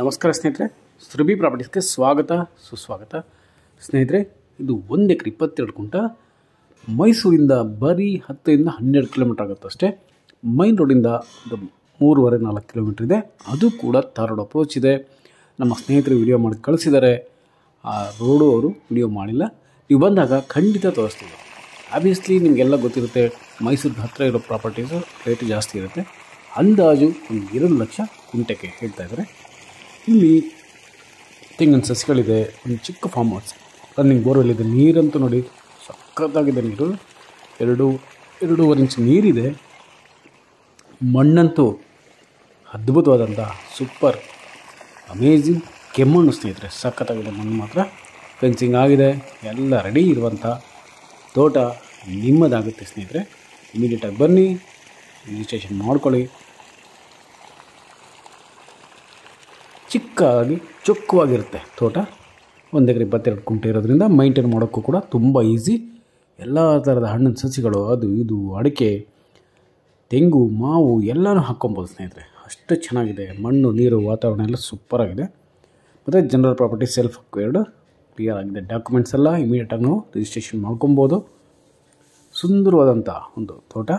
ನಮಸ್ಕಾರ ಸ್ನೇಹಿತರೆ ಸೃಬಿ ಪ್ರಾಪರ್ಟೀಸ್ಗೆ ಸ್ವಾಗತ ಸುಸ್ವಾಗತ ಸ್ನೇಹಿತರೆ ಇದು ಒಂದು ಎಕರೆ ಇಪ್ಪತ್ತೆರಡು ಕುಂಟ ಮೈಸೂರಿಂದ ಬರೀ ಹತ್ತರಿಂದ ಹನ್ನೆರಡು ಕಿಲೋಮೀಟ್ರ್ ಆಗುತ್ತೆ ಅಷ್ಟೇ ಮೈನ್ ರೋಡಿಂದ ಒಂದು ಮೂರುವರೆ ನಾಲ್ಕು ಕಿಲೋಮೀಟ್ರ್ ಇದೆ ಅದು ಕೂಡ ತಾರ್ ರೋಡ್ ಅಪ್ರೋಚ್ ಇದೆ ನಮ್ಮ ಸ್ನೇಹಿತರು ವಿಡಿಯೋ ಮಾಡಿ ಕಳಿಸಿದ್ದಾರೆ ಆ ರೋಡು ಅವರು ವಿಡಿಯೋ ಮಾಡಿಲ್ಲ ನೀವು ಬಂದಾಗ ಖಂಡಿತ ತೋರಿಸ್ತೀವಿ ಆಬ್ವಿಯಸ್ಲಿ ನಿಮಗೆಲ್ಲ ಗೊತ್ತಿರುತ್ತೆ ಮೈಸೂರಿಗೆ ಹತ್ತಿರ ಇರೋ ಪ್ರಾಪರ್ಟೀಸು ರೇಟ್ ಜಾಸ್ತಿ ಇರುತ್ತೆ ಅಂದಾಜು ಒಂದು ಎರಡು ಲಕ್ಷ ಕುಂಟೆಗೆ ಹೇಳ್ತಾ ಇದ್ದಾರೆ ಇಲ್ಲಿ ತೆಂಗಿನ ಸಸಿಗಳಿದೆ ಒಂದು ಚಿಕ್ಕ ಫಾರ್ಮ್ ಹೌಸ್ ರನ್ನಿಂಗ್ ಬೋರ್ವೆಲ್ ಇದೆ ನೀರಂತೂ ನೋಡಿ ಸಕ್ಕತ್ತಾಗಿದೆ ನೀರು ಎರಡು ಎರಡೂವರೆ ಇಂಚ್ ನೀರಿದೆ ಮಣ್ಣಂತೂ ಅದ್ಭುತವಾದಂಥ ಸೂಪರ್ ಅಮೇಝಿಂಗ್ ಕೆಮ್ಮಣ್ಣು ಸ್ನೇಹಿತರೆ ಸಖತ್ತಾಗಿದೆ ಮಣ್ಣು ಮಾತ್ರ ಫೆನ್ಸಿಂಗ್ ಆಗಿದೆ ಎಲ್ಲ ರೆಡಿ ಇರುವಂಥ ತೋಟ ನಿಮ್ಮದಾಗುತ್ತೆ ಸ್ನೇಹಿತರೆ ಇಮಿಡಿಯೇಟಾಗಿ ಬನ್ನಿ ರಿಜಿಸ್ಟ್ರೇಷನ್ ಮಾಡ್ಕೊಳ್ಳಿ ಚಿಕ್ಕದಾಗಿ ಚೊಕ್ಕವಾಗಿರುತ್ತೆ ತೋಟ ಒಂದು ಎಕರೆ ಇಪ್ಪತ್ತೆರಡು ಕುಂಟೆ ಇರೋದ್ರಿಂದ ಮೈಂಟೇನ್ ಮಾಡೋಕ್ಕೂ ಕೂಡ ತುಂಬ ಈಸಿ ಎಲ್ಲ ಥರದ ಹಣ್ಣಿನ ಸಸಿಗಳು ಅದು ಇದು ಅಡಿಕೆ ತೆಂಗು ಮಾವು ಎಲ್ಲನೂ ಹಾಕ್ಕೊಬೋದು ಸ್ನೇಹಿತರೆ ಅಷ್ಟು ಚೆನ್ನಾಗಿದೆ ಮಣ್ಣು ನೀರು ವಾತಾವರಣ ಎಲ್ಲ ಸೂಪರಾಗಿದೆ ಮತ್ತು ಜನರಲ್ ಪ್ರಾಪರ್ಟಿ ಸೆಲ್ಫ್ ಎರಡು ಕ್ಲಿಯರ್ ಆಗಿದೆ ಡಾಕ್ಯುಮೆಂಟ್ಸ್ ಎಲ್ಲ ಇಮಿಡಿಯೇಟಾಗಿ ನಾವು ರಿಜಿಸ್ಟ್ರೇಷನ್ ಮಾಡ್ಕೊಬೋದು ಸುಂದರವಾದಂಥ ಒಂದು ತೋಟ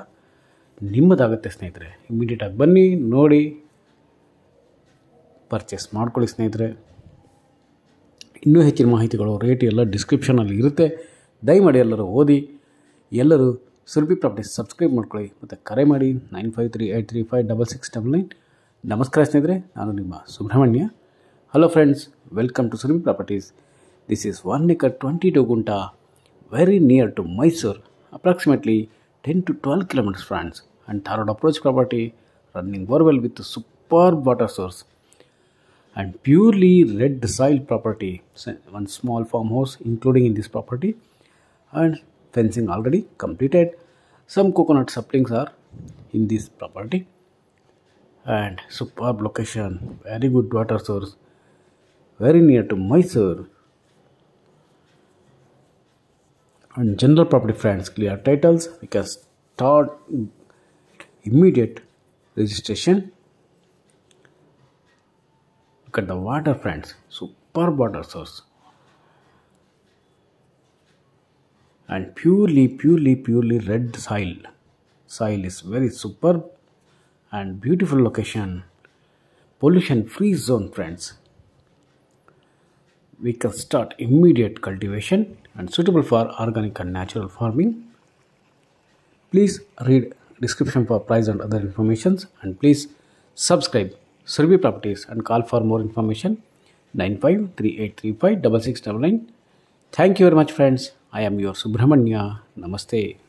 ನಿಮ್ಮದಾಗುತ್ತೆ ಸ್ನೇಹಿತರೆ ಇಮಿಡಿಯೇಟಾಗಿ ಬನ್ನಿ ನೋಡಿ ಪರ್ಚೇಸ್ ಮಾಡ್ಕೊಳ್ಳಿ ಸ್ನೇಹಿತರೆ ಇನ್ನೂ ಹೆಚ್ಚಿನ ಮಾಹಿತಿಗಳು ರೇಟ್ ಎಲ್ಲ ಡಿಸ್ಕ್ರಿಪ್ಷನಲ್ಲಿ ಇರುತ್ತೆ ದಯಮಾಡಿ ಎಲ್ಲರೂ ಓದಿ ಎಲ್ಲರೂ ಸುರಭಿ ಪ್ರಾಪರ್ಟಿ ಸಬ್ಸ್ಕ್ರೈಬ್ ಮಾಡ್ಕೊಳ್ಳಿ ಮತ್ತು ಕರೆ ಮಾಡಿ nine five three eight three five double six double nine ನಮಸ್ಕಾರ ಸ್ನೇಹಿತರೆ ನಾನು ನಿಮ್ಮ Subrahmanya hello friends welcome to Surabhi properties this is one acre twenty two gunta very near to Mysuru approximately ten to twelve kilometres friends and tar road approach property running borewell with super water source and purely red soil property. one small farmhouse including in this property and fencing already completed. Some coconut saplings are in this property and superb location, very good water source, very near to Mysore. And general property friends, clear titles, we can start immediate registration look at the water friends superb water source and purely purely purely red soil soil is very superb and beautiful location pollution free zone friends we can start immediate cultivation and suitable for organic and natural farming. Please read description for price and other informations and please subscribe Survey Properties and call for more information 9538356699. Thank you very much friends. I am your Subramanya. Namaste.